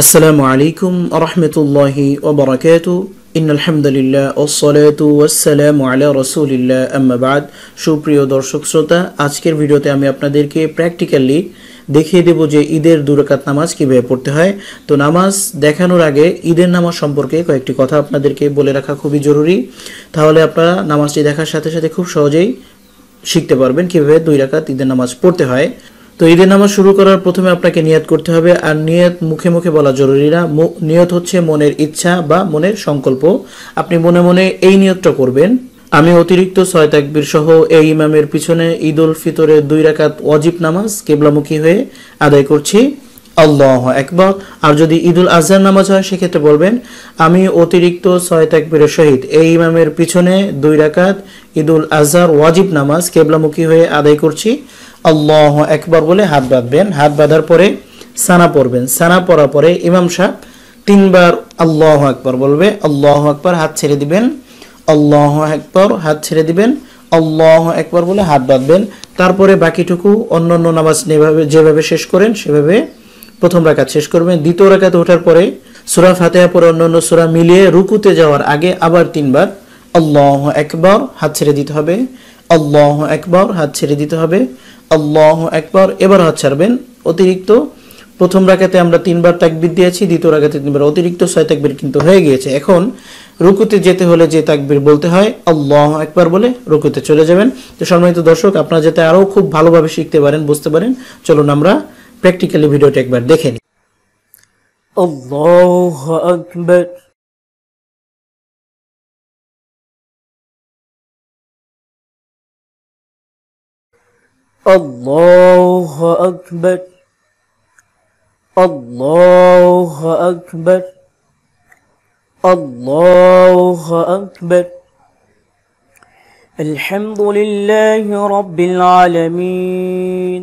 আসসালামু আলাইকুম রহমতুল্লাহি ওবরাকাত ইন আলহামদুলিল্লাহ ওসলাতু ওয়াসালাম আলা রসুলিল্লাহ আম্মাবাদ সুপ্রিয় দর্শক শ্রোতা আজকের ভিডিওতে আমি আপনাদেরকে প্র্যাকটিক্যালি দেখিয়ে দেব যে ঈদের দুরাকাত নামাজ কীভাবে পড়তে হয় তো নামাজ দেখানোর আগে ঈদের নামাজ সম্পর্কে কয়েকটি কথা আপনাদেরকে বলে রাখা খুবই জরুরি তাহলে আপনারা নামাজটি দেখার সাথে সাথে খুব সহজেই শিখতে পারবেন কীভাবে দুই রাকাত ঈদের নামাজ পড়তে হয় তো ঈদের নামাজ শুরু করার প্রথমে আপনাকে নিয়ত করতে হবে আর নিয়ত মুখে মুখে বলা জরুরি না নিয়ত হচ্ছে মনের ইচ্ছা বা মনের সংকল্প আপনি মনে মনে এই নিয়তটা করবেন আমি অতিরিক্ত ছয় তাকবির সহ এই ইমামের পিছনে ঈদ উল ফিতরের দুই রাকাত অজিব নামাজ কেবলামুখী হয়ে আদায় করছি আল্লাহ একবার আর যদি ঈদুল আজহার নামাজ হয় সেক্ষেত্রে বলবেন আমি অতিরিক্ত ছয় তাকবীরের শহীদ এই ইমামের পিছনে দুই রাকাত ঈদুল আজহার ওয়াজিব নামাজ কেবলামুখী হয়ে আদায় করছি আল্লাহ একবার বলে হাত বাঁধবেন হাত বাঁধার পরে সানা পড়বেন সানা পড়ার পরে ইমাম সাহ তিনবার আল্লাহ একবার বলবে আল্লাহ একবার হাত ছেড়ে দিবেন আল্লাহ একবার হাত ছেড়ে দিবেন আল্লাহ একবার বলে হাত বাঁধবেন তারপরে বাকিটুকু অন্য অন্য নামাজ যেভাবে শেষ করেন সেভাবে প্রথম রাখাত শেষ করবেন দ্বিতীয় রাকাতে ওঠার পরে সুরা ফাতেহা পরে অন্যান্য সুরা মিলিয়ে রুকুতে যাওয়ার আগে আবার তিনবার আল্লাহ একবার হাত ছেড়ে দিতে হবে আল্লাহ একবার হাত ছেড়ে দিতে হবে আল্লাহ একবার এবার হাত ছাড়বেন অতিরিক্ত প্রথম রাখাতে আমরা তিনবার তাকবির দিয়েছি দ্বিতীয় রাখাতে তিনবার অতিরিক্ত ছয় তাকবির কিন্তু হয়ে গিয়েছে এখন রুকুতে যেতে হলে যে তাকবির বলতে হয় আল্লাহ একবার বলে রুকুতে চলে যাবেন তো সম্মানিত দর্শক আপনারা যাতে আরও খুব ভালোভাবে শিখতে পারেন বুঝতে পারেন চলুন আমরা প্র্যাকটিক্যালি ভিডিওটা একবার দেখে নিন আল্লাহ আকবার الله أكبر الله أكبر الله أكبر الحمد لله رب العالمين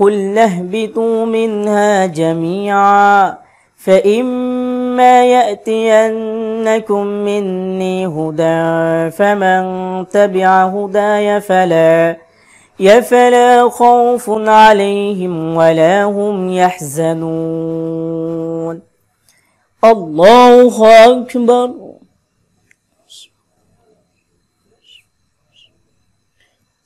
قلنا اهبطوا منها جميعا فإما يأتينكم مني هدى فمن تبع هداي فلا يفلا خوف عليهم ولا هم يحزنون الله أكبر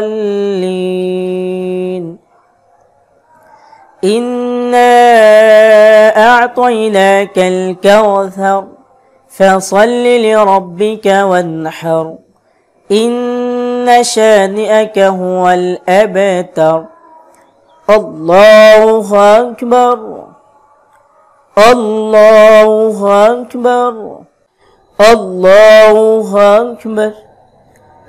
المصلين إنا أعطيناك الكوثر فصل لربك وانحر إن شانئك هو الأبتر الله أكبر الله أكبر الله أكبر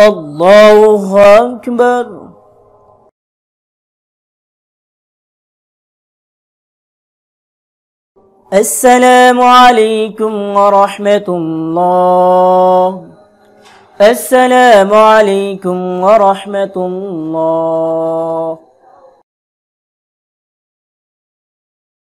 الله أكبر السلام عليكم ورحمة الله السلام عليكم ورحمة الله